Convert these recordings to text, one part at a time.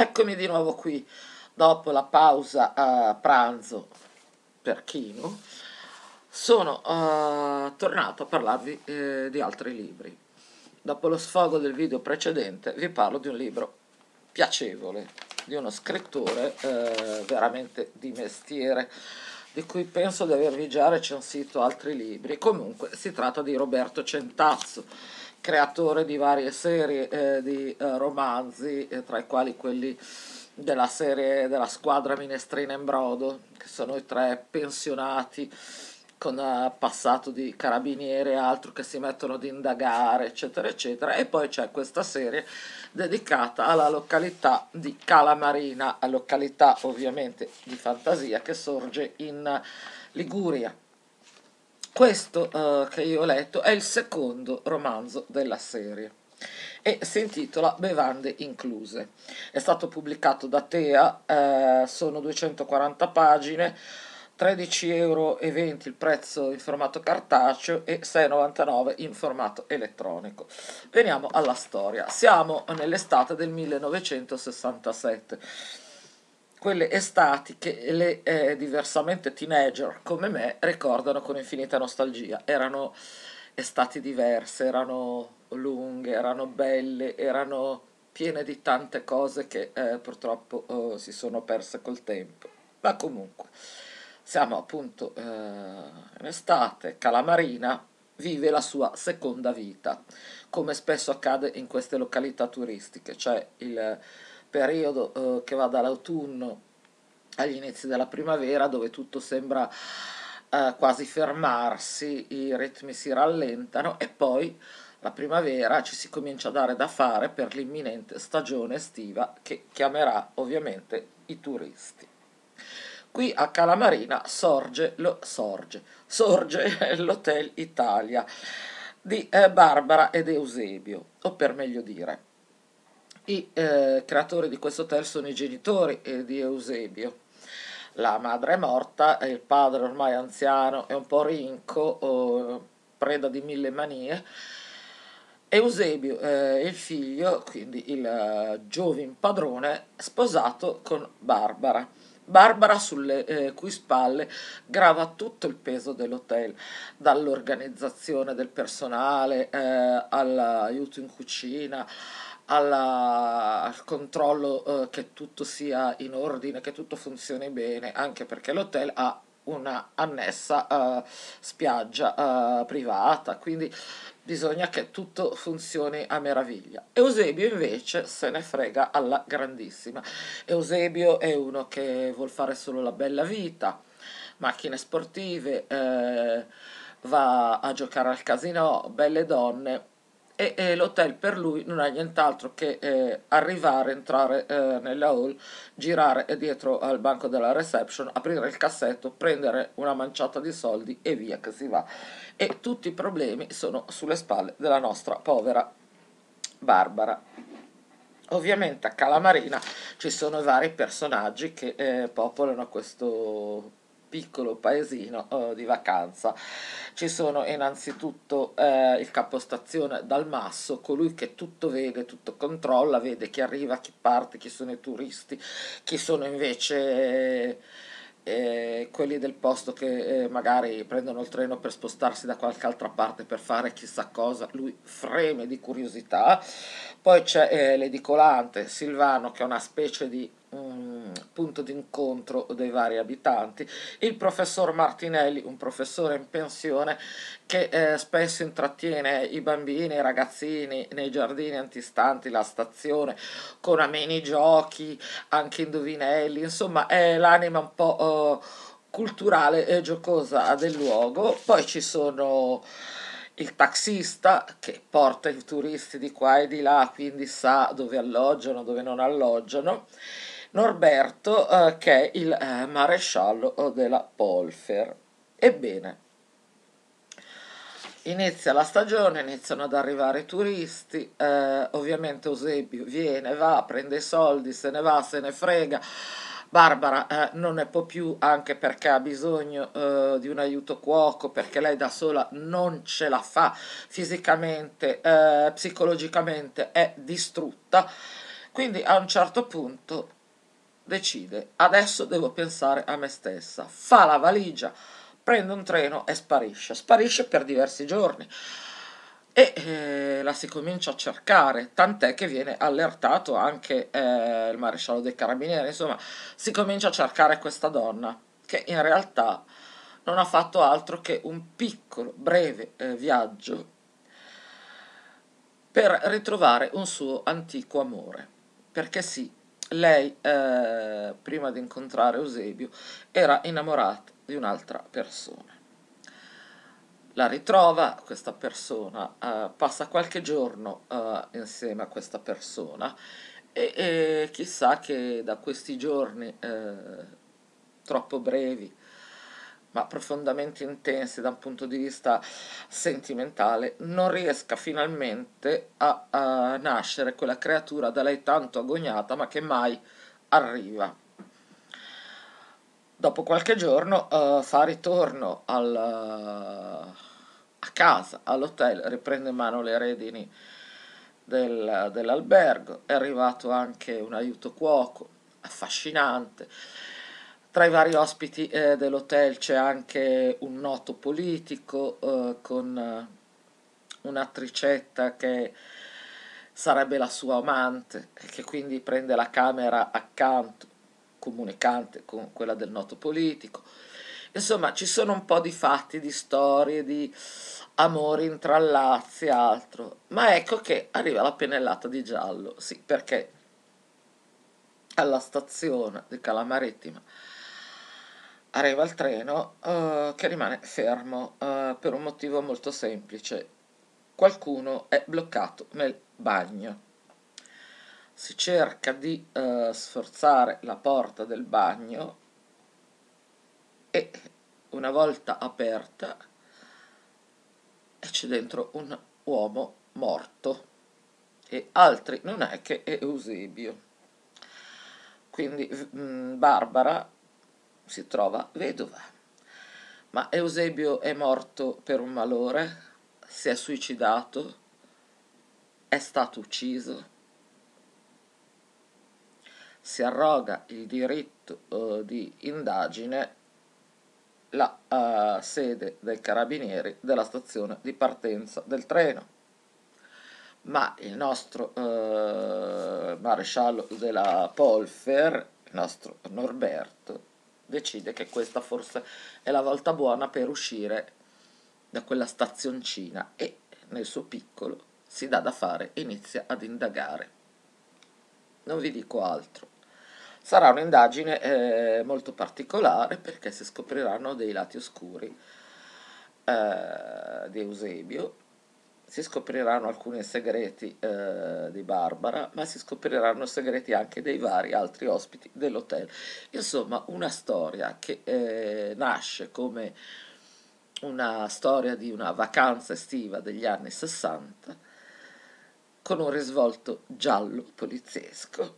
Eccomi di nuovo qui dopo la pausa a pranzo per Chino. Sono uh, tornato a parlarvi eh, di altri libri. Dopo lo sfogo del video precedente vi parlo di un libro piacevole, di uno scrittore eh, veramente di mestiere, di cui penso di avervi già recensito altri libri. Comunque si tratta di Roberto Centazzo creatore di varie serie eh, di eh, romanzi, eh, tra i quali quelli della serie della squadra Minestrina in Brodo, che sono i tre pensionati con eh, passato di carabinieri e altro che si mettono ad indagare, eccetera, eccetera. E poi c'è questa serie dedicata alla località di Calamarina, località ovviamente di fantasia che sorge in Liguria. Questo eh, che io ho letto è il secondo romanzo della serie e si intitola Bevande incluse. È stato pubblicato da Tea, eh, sono 240 pagine, 13,20 euro il prezzo in formato cartaceo e 6,99 in formato elettronico. Veniamo alla storia. Siamo nell'estate del 1967 quelle estati che le eh, diversamente teenager come me ricordano con infinita nostalgia. Erano estati diverse, erano lunghe, erano belle, erano piene di tante cose che eh, purtroppo eh, si sono perse col tempo. Ma comunque, siamo appunto eh, in estate, Calamarina vive la sua seconda vita, come spesso accade in queste località turistiche, cioè il periodo eh, che va dall'autunno agli inizi della primavera dove tutto sembra eh, quasi fermarsi, i ritmi si rallentano e poi la primavera ci si comincia a dare da fare per l'imminente stagione estiva che chiamerà ovviamente i turisti. Qui a Calamarina sorge, lo, sorge, sorge l'Hotel Italia di eh, Barbara ed Eusebio, o per meglio dire i eh, creatori di questo hotel sono i genitori eh, di Eusebio. La madre è morta il padre ormai anziano è un po' rinco, oh, preda di mille manie. Eusebio, eh, il figlio, quindi il eh, giovin padrone, sposato con Barbara. Barbara sulle eh, cui spalle grava tutto il peso dell'hotel, dall'organizzazione del personale eh, all'aiuto in cucina alla, al controllo eh, che tutto sia in ordine, che tutto funzioni bene, anche perché l'hotel ha una annessa eh, spiaggia eh, privata, quindi bisogna che tutto funzioni a meraviglia. Eusebio invece se ne frega alla grandissima. Eusebio è uno che vuol fare solo la bella vita, macchine sportive, eh, va a giocare al casino, belle donne e, e l'hotel per lui non è nient'altro che eh, arrivare, entrare eh, nella hall, girare dietro al banco della reception, aprire il cassetto, prendere una manciata di soldi e via che si va. E tutti i problemi sono sulle spalle della nostra povera Barbara. Ovviamente a Calamarina ci sono vari personaggi che eh, popolano questo piccolo paesino eh, di vacanza. Ci sono innanzitutto eh, il capostazione Dal Masso, colui che tutto vede, tutto controlla, vede chi arriva, chi parte, chi sono i turisti, chi sono invece... Eh, eh, quelli del posto che eh, magari prendono il treno per spostarsi da qualche altra parte per fare chissà cosa, lui freme di curiosità. Poi c'è eh, l'edicolante Silvano che è una specie di Mm, punto d'incontro dei vari abitanti, il professor Martinelli, un professore in pensione che eh, spesso intrattiene i bambini e i ragazzini nei giardini antistanti la stazione con ameni giochi, anche indovinelli, insomma è l'anima un po' eh, culturale e giocosa del luogo, poi ci sono il taxista che porta i turisti di qua e di là, quindi sa dove alloggiano, dove non alloggiano, Norberto, eh, che è il eh, maresciallo eh, della Polfer. Ebbene, inizia la stagione, iniziano ad arrivare i turisti, eh, ovviamente Eusebio viene, va, prende i soldi, se ne va, se ne frega. Barbara eh, non ne può più anche perché ha bisogno eh, di un aiuto cuoco, perché lei da sola non ce la fa fisicamente, eh, psicologicamente è distrutta. Quindi a un certo punto decide, adesso devo pensare a me stessa, fa la valigia, prende un treno e sparisce, sparisce per diversi giorni e eh, la si comincia a cercare, tant'è che viene allertato anche eh, il maresciallo dei carabinieri, insomma, si comincia a cercare questa donna che in realtà non ha fatto altro che un piccolo, breve eh, viaggio per ritrovare un suo antico amore, perché sì, lei, eh, prima di incontrare Eusebio, era innamorata di un'altra persona. La ritrova questa persona, eh, passa qualche giorno eh, insieme a questa persona e, e, chissà che da questi giorni eh, troppo brevi ma profondamente intense da un punto di vista sentimentale, non riesca finalmente a, a nascere quella creatura da lei tanto agognata ma che mai arriva. Dopo qualche giorno uh, fa ritorno al, uh, a casa, all'hotel, riprende in mano le redini del, dell'albergo, è arrivato anche un aiuto cuoco affascinante tra i vari ospiti eh, dell'hotel c'è anche un noto politico eh, con eh, un'attricetta che sarebbe la sua amante, e che quindi prende la camera accanto, comunicante con quella del noto politico. Insomma, ci sono un po' di fatti, di storie, di amori intrallazzi e altro. Ma ecco che arriva la pennellata di giallo, sì, perché alla stazione di Calamarittima arriva il treno uh, che rimane fermo uh, per un motivo molto semplice. Qualcuno è bloccato nel bagno. Si cerca di uh, sforzare la porta del bagno e una volta aperta c'è dentro un uomo morto e altri non è che Eusebio. Quindi mh, Barbara si trova vedova. Ma Eusebio è morto per un malore, si è suicidato, è stato ucciso, si arroga il diritto uh, di indagine la uh, sede dei carabinieri della stazione di partenza del treno. Ma il nostro uh, maresciallo della Polfer, il nostro Norberto, decide che questa forse è la volta buona per uscire da quella stazioncina e nel suo piccolo si dà da fare e inizia ad indagare. Non vi dico altro. Sarà un'indagine eh, molto particolare perché si scopriranno dei lati oscuri eh, di Eusebio si scopriranno alcuni segreti eh, di Barbara, ma si scopriranno segreti anche dei vari altri ospiti dell'hotel. Insomma, una storia che eh, nasce come una storia di una vacanza estiva degli anni 60 con un risvolto giallo poliziesco,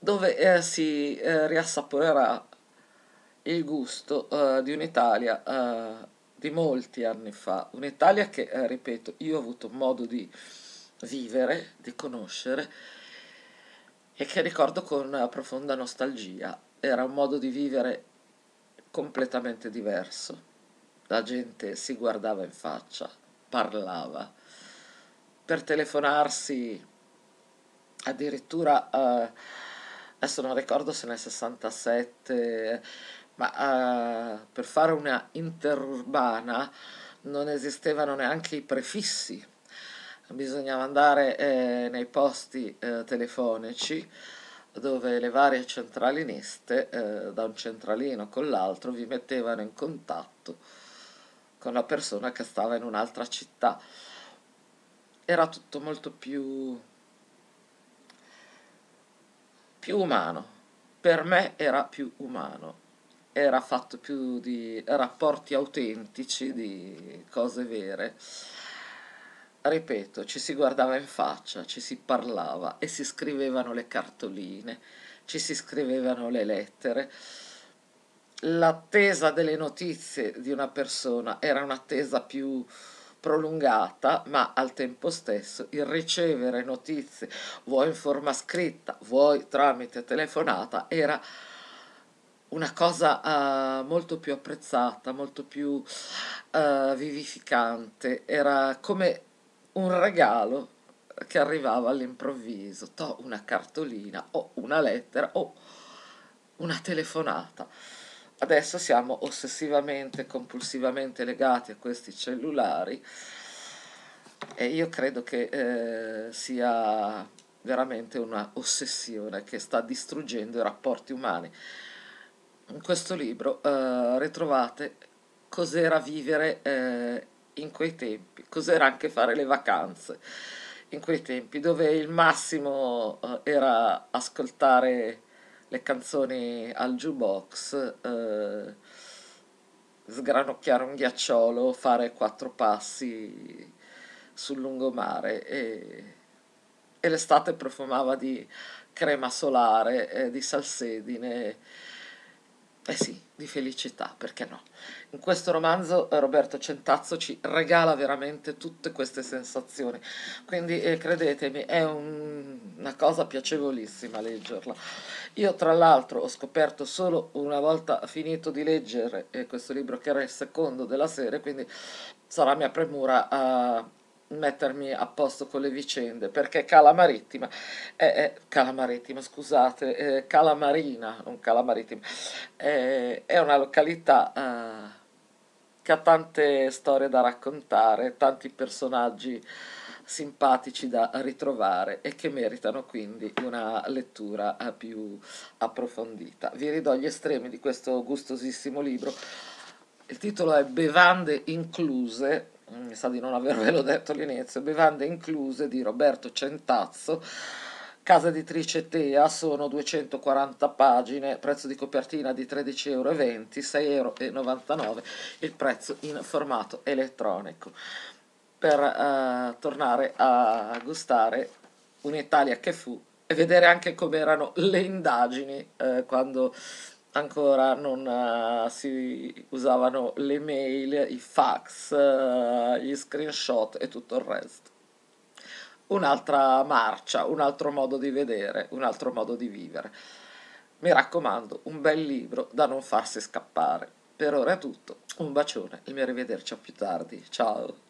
dove eh, si eh, riassaporerà il gusto eh, di un'Italia eh, di molti anni fa, un'Italia che, eh, ripeto, io ho avuto modo di vivere, di conoscere e che ricordo con profonda nostalgia. Era un modo di vivere completamente diverso. La gente si guardava in faccia, parlava. Per telefonarsi addirittura, eh, adesso non ricordo se nel 67 ma uh, per fare una interurbana non esistevano neanche i prefissi, bisognava andare eh, nei posti eh, telefonici dove le varie centraliniste eh, da un centralino con l'altro vi mettevano in contatto con la persona che stava in un'altra città. Era tutto molto più, più umano, per me era più umano era fatto più di rapporti autentici, di cose vere. Ripeto, ci si guardava in faccia, ci si parlava e si scrivevano le cartoline, ci si scrivevano le lettere. L'attesa delle notizie di una persona era un'attesa più prolungata, ma al tempo stesso il ricevere notizie, vuoi in forma scritta, vuoi tramite telefonata, era una cosa uh, molto più apprezzata, molto più uh, vivificante, era come un regalo che arrivava all'improvviso, to una cartolina o una lettera o una telefonata. Adesso siamo ossessivamente, compulsivamente legati a questi cellulari e io credo che eh, sia veramente una ossessione che sta distruggendo i rapporti umani in questo libro eh, ritrovate cos'era vivere eh, in quei tempi, cos'era anche fare le vacanze in quei tempi, dove il massimo eh, era ascoltare le canzoni al jukebox, eh, sgranocchiare un ghiacciolo, fare quattro passi sul lungomare e, e l'estate profumava di crema solare, eh, di salsedine eh sì, di felicità, perché no? In questo romanzo eh, Roberto Centazzo ci regala veramente tutte queste sensazioni, quindi eh, credetemi, è un, una cosa piacevolissima leggerla. Io tra l'altro ho scoperto solo una volta finito di leggere eh, questo libro che era il secondo della serie, quindi sarà mia premura a eh, mettermi a posto con le vicende perché Cala Marittima è, eh, è eh, Cala Marittima, scusate, è eh, Calamarina, non Cala Marittima, è, è una località eh, che ha tante storie da raccontare, tanti personaggi simpatici da ritrovare e che meritano quindi una lettura più approfondita. Vi ridò gli estremi di questo gustosissimo libro. Il titolo è Bevande incluse, mi sa di non avervelo detto all'inizio, bevande incluse di Roberto Centazzo, casa editrice Tea, sono 240 pagine, prezzo di copertina di 13,20 euro, 6,99 il prezzo in formato elettronico. Per eh, tornare a gustare un'Italia che fu e vedere anche come erano le indagini eh, quando ancora non uh, si usavano le mail, i fax, uh, gli screenshot e tutto il resto. Un'altra marcia, un altro modo di vedere, un altro modo di vivere. Mi raccomando, un bel libro da non farsi scappare. Per ora è tutto, un bacione e mi arrivederci a più tardi. Ciao!